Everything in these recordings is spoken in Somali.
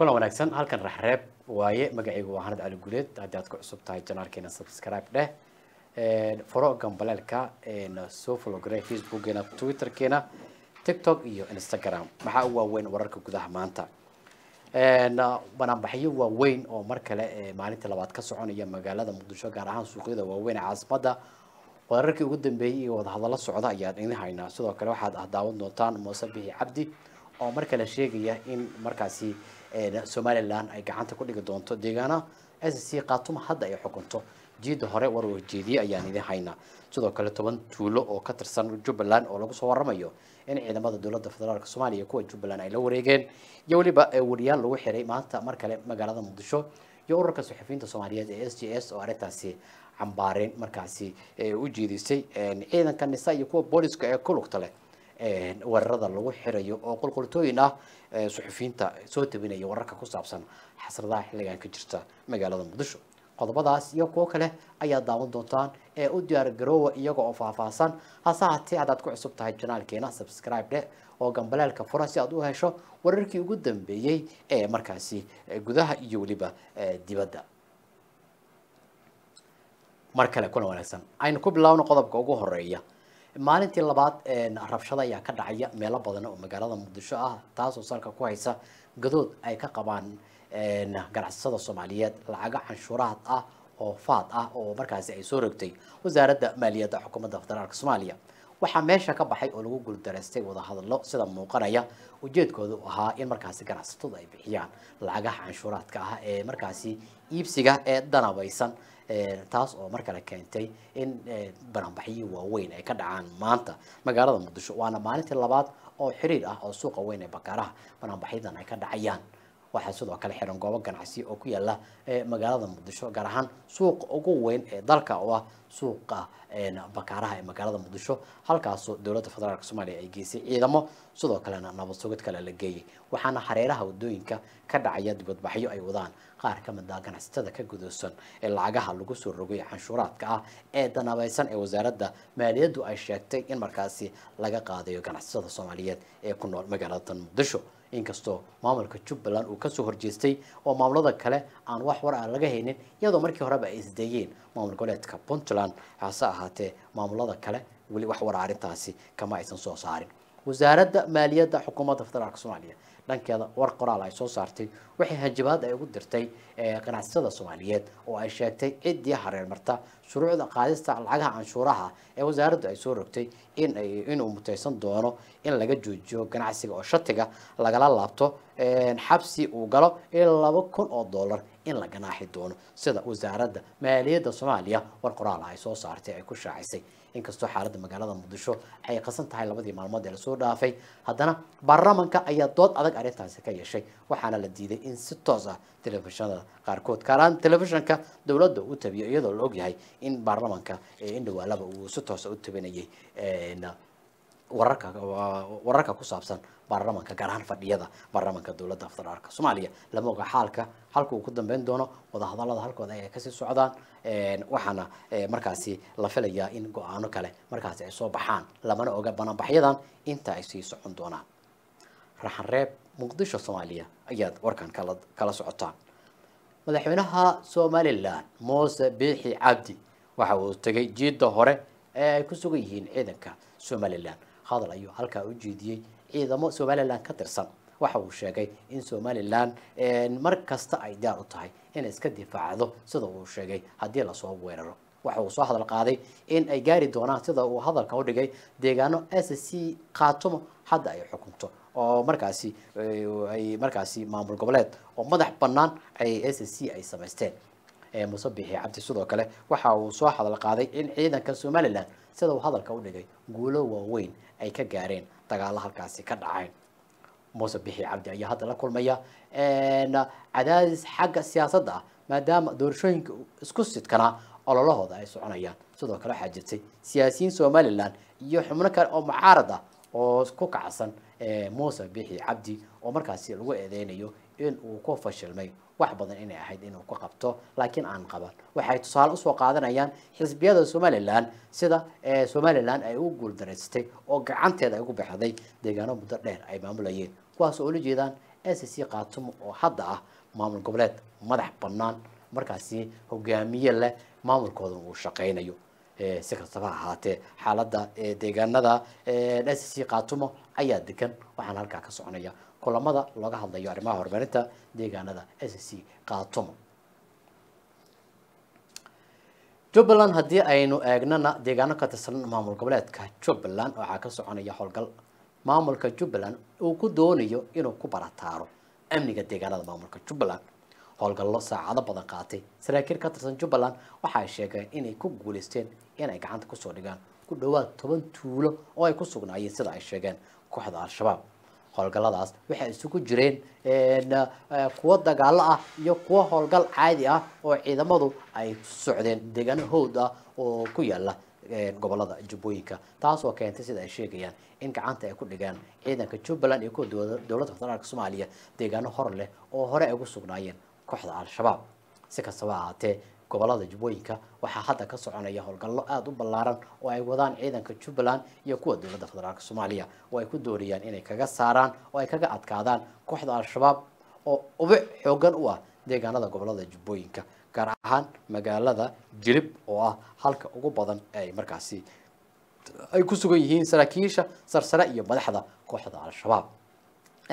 kulan wanaagsan halkan raxreeb waaye magacaygu waa hanad cali guleed haddii aad ku cusub tahay janaalkeena subscribe dheh furo gambaleelka soo fologare facebookgeena twitterkeena tiktok iyo instagram maxaa u waaweyn wararka gudaha maanta banaanbaxyo waaweyn oo mar kale maalintii labaad ka soconaya magaalada muqdisho gaar ahaan suuqyada waaweyn ee caasimada wararkii ugu dambeeyey iyo wadahadallo socda ayaan idin haynaa sidoo kale waxaad ah daawan doontaan muuse bixi cabdi oo mar kale sheegaya in markaasi eh, somalilan ay gacanta ku dhigi doonto deegaana sc qaatuma hadda ay xukunto jiida hore war warwarjeediye ayaan idin haynaa sidoo kale toban tuulo oo ka tirsan jubbaland oo lagu soo warramayo in ciidamada dowladda federaalk soomaaliya kuwa jubbaland ay la wareegeen iyo weliba eh, wariyaal lagu xiray maanta mar kale magaalada muqdisho iyo ururka suxufiyiinta soomaaliyeed ee s j s oo arrintaasi cambaareen markaasi eh, u jeedisay ciidanka nisa iyo kuwa booliska ah ee ku lugta leh weerarada lagu xirayo oo qulqultooyin ah suxufiinta soo tabinaya wararka ku saabsan xasradaha xilligan ka jirta magaalada muqdisho qodobadaas iyo kuwo kale ayaa daawan doontaan ee u diyaar garoowa iyaga oo faahfaahsan hase haatee haddaad ku cusub tahay janaalkeena subscribe dheh oo gambaleelka fura si aad u hesho wararkii ugu dambeeyey ee markaasi gudaha iyo weliba dibadda mar kale kuna wanaagsan aynu ku bilaabno qodobka ugu horeeya maalintii labaad rabshada ayaa ka dhacaya meelo badan oo magaalada muqdisho ah taasoo salka ku haysa gadood ay ka qabaan ganacsatada soomaaliyeed lacaga canshuuraad ah oo faad ah oo markaasi ay soo rogtay wasaaradda maaliyadda xukuumadda federaalk soomaaliya waxaa meesha ka baxay oo lagu guuldaraystay wadahadallo sida muuqanaya ujeedkoodu ahaa in markaasi ganacsatadu ay bixiyaan lacagaha canshuuraadka ah ee markaasi iibsiga ee danabaysan taas oo mar kale keentay in baranbaxyii waaweyn ay ka dhacaan maanta magaalada muqdisho waana maalintii labaad oo xiriir ah oo suuqa weyn ee bakaaraha banaanbaxyadan ay ka dhacayaan waxaa sidoo kale xiran goobo ganacsi oo ku yaala eh, magaalada muqdisho gaar ahaan suuqa ugu weyn ee dalka oo ah suuqa eh, bakaaraha ee magaalada muqdisho halkaasoo dowladda federaalk soomaaliya ay geysay ciidamo sidoo kalena nabad sugid kale la geeyay waxaana hareeraha waddooyinka ka dhacaya dibadbaxyo ay wadaan qaar ka mid ah ganacsatada ka gudoosan ee lacagaha lagu soo rogay canshuuraadka ah ee danabaysan ee wasaaradda maaliyaddu ay sheegtay in markaasi laga qaadayo ganacsatada soomaaliyeed ee ku nool magaalada muqdisho inkastoo maamulka jubbaland uu kasoo horjeestay oo maamulada kale aan wax war a ah laga haynin iyadoo markii horeba ay isdeeyeen maamul goboleedka puntland hase ahaatee maamulada kale weli wax war ah arrintaasi kama aysan soo saarin wasaaradda maaliyadda xukuumadda federaalk soomaaliya dhankeeda war qoraal ay soo saartay waxay hanjabaad ay ugu dirtay ganacsatada soomaaliyeed oo ay sheegtay ciddii marta shuruucda qaadista lacagaha canshuuraha ee wasaaraddu ay soo rogtay in inuu mutaysan doono in laga joojiyo ganacsiga oo shatiga lagala laabto xabsi uu galo ilaa laba kun oo dollar in la ganaaxi doono sida wasaaradda maaliyadda soomaaliya war qoraal ay soo saartay ay ku shaacisay inkastoo xaaladda magaalada muqdisho ay qasan tahay labadii maalmood ee lasoo dhaafay haddana baarlamanka ayaa dood adag arrintaasi ka yeeshay waxaana la diiday in si toos ah telefishnada qaarkood kaalaan telefishinka dowladda u tabiyo iyadoo la ogyahay in baarlamanka in dhawaallaba uu si toosa ah u tabinayay wararka wararka ku saabsan baarlamanka gaar ahaan fadhiyada baarlamanka dowladda federaalka soomaaliya lama oga xaalka halka uu ku dambeyn doono wadahadalada halkooda ay kasii socdaan waxaana markaasi la filayaa in go-aano kale markaasi ay soo baxaan lamana oga banaanbaxyadan inta ay sii socon doonaan raxanreeb muqdisho soomaaliya ayaad warkan kala kala socotaan madaxweynaha somalilan muuse biixi cabdi waxa uu tegay jiidda hore ee ay ku sugan yihiin ciidanka somalilan hadal ayuu halkaa u jeediyey ciidamo somalilan ka tirsan waxa uu sheegay in somalilan mar kasta ay diyaar u tahay inay iska difaacdo sida uu sheegay haddii lasoo weeraro waxa uu soo hadal qaaday in ay gaari doonaan sida uu hadalka u dhigay deegaano c khaatumo hadda ay xukunto oo markaasi ay markaasi maamul goboleed oo madax bannaan ay s c ay samaysteen musabixi cabdi sidoo kale waxa uu soo hadal qaaday in ciidanka somalilan sida uu hadalka u dhigay guulo waaweyn ay ka gaareen dagaalo halkaasi ka dhacay muuse bixi cabdi ayaa hadda la kulmaya cadaadis xagga siyaasadda ah maadaama doorashooyinka isku sidkana ololahooda ay soconayaan sidoo kale waxaa jirtay siyaasiyiin somalilan iyo xubno kale oo mucaarad ah oo ku kacsan muuse bixi cabdi oo markaasi lagu eedeynayo in uu ku fashilmay wax badan inay ahayd inuu ku qabto laakiin aan qaban waxay tusaale usoo qaadanayaan xisbiyada somalilan sida eh, somalilan ay u guuldaraystay oo gacanteeda ay ugu baxday deegaano muddo dheer ay maamulayeen kuwaas oo ula jeedaan s c khaatumo oo hadda ah maamul goboleed madax bannaan markaasi hogaamiye leh maamulkooda uu shaqaynayo eh, si kastaba ahaatee xaaladda eh, deegaanada s c khaatumo ayaa degan waxaan halkaa ka soconaya kulamada looga hadlayo arrimaha horumarinta deegaanada s c khaatumo jubbaland haddii aynu eegnana deegaano ka tirsan maamul goboleedka jubbaland waxaa ka soconaya howlgal maamulka jubbaland uu ku doonayo inuu ku barataaro amniga deegaanada maamulka jubbaland howlgallo saacado badan qaatay saraakiil ka tirsan jubbaland waxaay sheegeen inay ku guuleysteen inay gacanta kusoo dhigaan ku dhawaad toban tuulo oo ay ku sugnaayeen sida ay sheegeen kooxda al-shabaab howlgalladaas waxay isugu jireen eh, kuwo dagaalo ah iyo kuwo howlgal caadi ah oo ciidamadu ay socdeen deegaano howd ah oo ku yaala gobolada jubbooyinka taasoo keentay sida ay sheegayaan in gacanta ay ku dhigeen ciidanka jubbaland iyo kuwa dowladda federaalka soomaaliya deegaano hor leh oo hore ay ugu sugnaayeen kooxda al-shabaab si kastaba ahaatee gobolada jubbooyinka waxaa hadda ka soconaya howlgallo aada u ballaaran oo ay wadaan ciidanka jubbaland iyo kuwa dowladda federaalka soomaaliya oo ay ku doonayaan inay kaga saaraan oo ay kaga adkaadaan kooxda al-shabaab oo ubic xooggan u ah deegaanada gobolada jubbooyinka gaar ahaan magaalada jilib oo ah halka ugu badan ee ay markaasi ay ku sugan yihiin saraakiisha sarsare iyo madaxda kooxda al-shabaab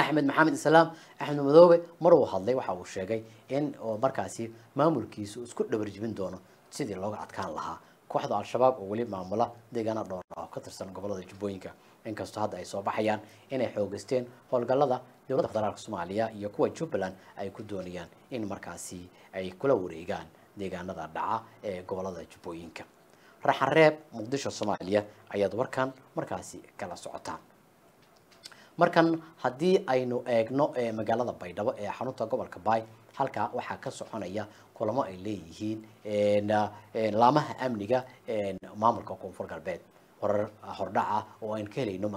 axmed maxamed islaam axmed madoobe mar uu hadlay waxa uu sheegay in markaasi maamulkiisu isku dhabarjibin doono sidii looga adkaan lahaa kooxda al-shabaab oo weli maamula deegaana dhowr ah oo ka tirsan gobolada jubbooyinka inkastoo hadda ay soo baxayaan inay xoogeysteen howlgallada dowladda federaalk soomaaliya iyo kuwa jubbaland ay ku doonayaan in markaasi ay kula wareegaan deegaanada dhaca ee gobolada jubbooyinka raxanreeb muqdisho soomaaliya ayaad warkan markaasi kala socotaan markan haddii aynu eegno eh, magaalada baydhabo ee xarunta gobolka bay halkaa waxaa ka soconaya kulamo ay leeyihiin eh, laamaha amniga maamulka koonfur galbeed horar hordhaca ah oo aan ka helayno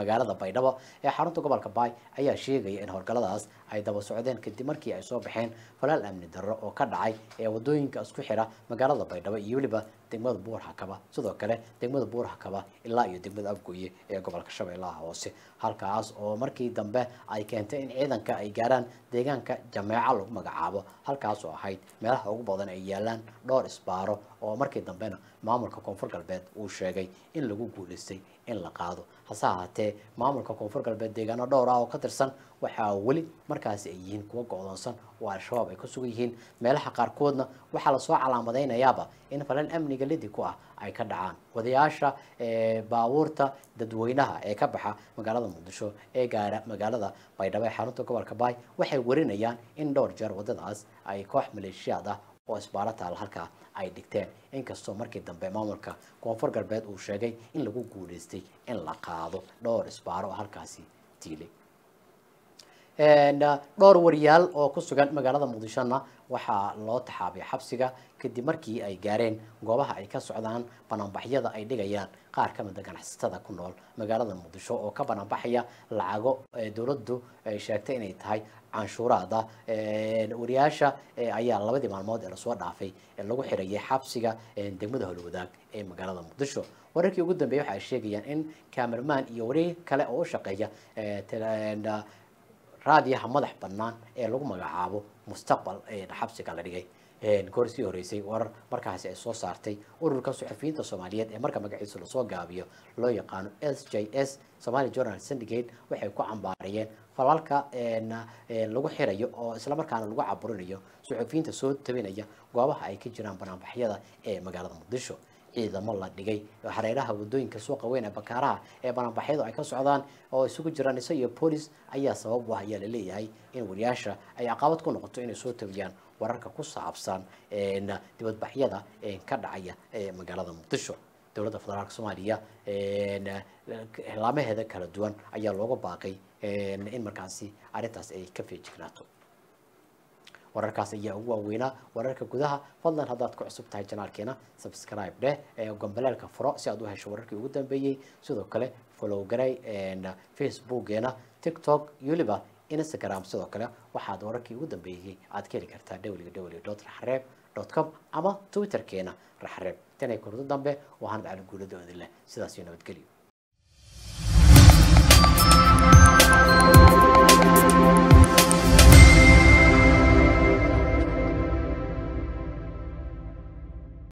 magaalada baydhabo ee xarunta gobolka baay ayaa sheegaya in howlgalladaas ay daba socdeen kadib markii ay soo baxeen falaal amni darro oo ka dhacay ee wadooyinka isku xira magaalada baydhabo iyo weliba degmada buur hakaba sidoo kale degmada buur hakaba ilaa iyo degmada afgooye ee gobolka shabeellaha hoose halkaas oo markii dambe ay keentay in ciidanka ay gaaraan deegaanka jameeca lagu magacaabo halkaas oo ahayd meelaha ugu badan ay yaalaan dhowr isbaaro oo markii dambena maamulka koonfur galbeed uu sheegay in lagu guulaystay in la qaado hase ahaatee maamulka koonfur galbeed deegaano dhowr ah oo ka tirsan waxaa weli markaasi ay yihiin kuwa go-doonsan oo al-shabaab ay ku sugan yihiin meelaha qaarkoodna waxaa lasoo calaamadeynayaaba in falal amniga lidi ku ah ay ka dhacaan wadayaasha baabuurta dadweynaha ee ka baxa magaalada muqdisho ee gaara magaalada baydhabo ee xarunta gobolka baay waxay werinayaan in dhowr jeer waddadaas ay koox maleeshiyaad ah oo isbaaro taalo halkaa ay dhigteen inkastoo markii dambe maamulka koonfur galbeed uu sheegay in lagu guuleystay in la qaado dhowr isbaaro oo halkaasi diilay Uh, dhowr wariyaal oo ku sugan magaalada muqdishona waxaa loo taxaabay xabsiga kadib markii ay gaareen goobaha ay ka socdaan banaanbaxyada ay dhigayaan qaar ka mida ah ganacsatada ku nool magaalada muqdisho oo ka banaanbaxaya lacago e, dowladdu ay e, sheegtay inay tahay canshuuraada wariyaasha e, ayaa labadii maalmood ee lasoo dhaafay lagu xirayay xabsiga degmada holwadaag ee magaalada muqdisho wararkii ugu dambeeyey waxa ay sheegayaan in kamerman iyo wari kale oo u shaqeeya uh, raadiyaha madax bannaan ee lagu magacaabo mustaqbal xabsiga la dhigay goor sii horeysay warar markaasi ay soo saartay ururka suxufiyiinta soomaaliyeed ee marka magaciisa lasoo gaabiyo loo yaqaano s j s somalia journal syndicate waxay ku cambaariyeen falalka lagu xirayo oo islamarkaana lagu caburinayo suxufiyiinta soo tabinaya goobaha ay ka jiraan banaanbaxyada ee magaalada muqdisho ciidamo la dhigay hareeraha wadooyinka suuqa weyn ee bakaaraha ee bananbaxyadu ay ka socdaan oo isugu jiraan isa iyo boolis ayaa sabab u ah ayaa laleeyahay in wariyaasha ay caqabad ku noqoto inay soo tabiyaan wararka ku saabsan dibadbaxyada ka dhacaya magaalada muqdisho dowladda federaalka soomaaliya laamaheeda kala duwan ayaa looga baaqay in markaasi arrintaas ay ka feejignaato wararkaas ayaa ugu waaweynaa wararka gudaha fadlan haddaad ku cusub tahay janaalkeena subscribe dheh gomboleelka furo si aad u hesho wararkii ugu dambeeyey sidoo kale follow garay uh, facebookeena tiktok yuliba instagram sidoo kale waxaad wararkii ugu dambeeyey aad ka heli kartaa www raxreeb com ama twitterkeena raxreeb tanay kurdu dambe waxaan dhacli guulada odin leh sidaasio nabadgelyo